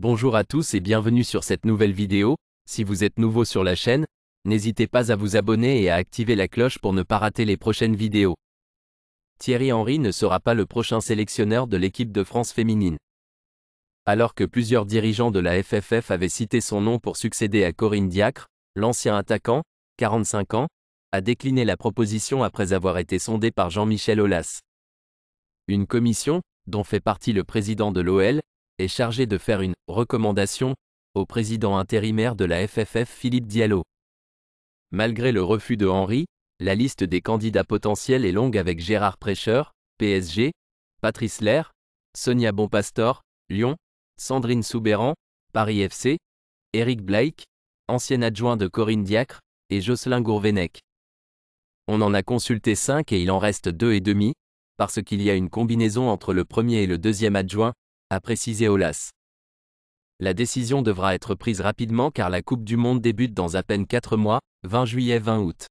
Bonjour à tous et bienvenue sur cette nouvelle vidéo, si vous êtes nouveau sur la chaîne, n'hésitez pas à vous abonner et à activer la cloche pour ne pas rater les prochaines vidéos. Thierry Henry ne sera pas le prochain sélectionneur de l'équipe de France féminine. Alors que plusieurs dirigeants de la FFF avaient cité son nom pour succéder à Corinne Diacre, l'ancien attaquant, 45 ans, a décliné la proposition après avoir été sondé par Jean-Michel Aulas. Une commission, dont fait partie le président de l'OL, est chargé de faire une recommandation au président intérimaire de la FFF Philippe Diallo. Malgré le refus de Henry, la liste des candidats potentiels est longue avec Gérard Prêcheur, PSG, Patrice Lair, Sonia Bonpastor, Lyon, Sandrine Soubéran, Paris FC, Eric Blake, ancien adjoint de Corinne Diacre, et Jocelyn Gourvenec. On en a consulté cinq et il en reste deux et demi, parce qu'il y a une combinaison entre le premier et le deuxième adjoint, a précisé Olas. La décision devra être prise rapidement car la Coupe du Monde débute dans à peine 4 mois, 20 juillet-20 août.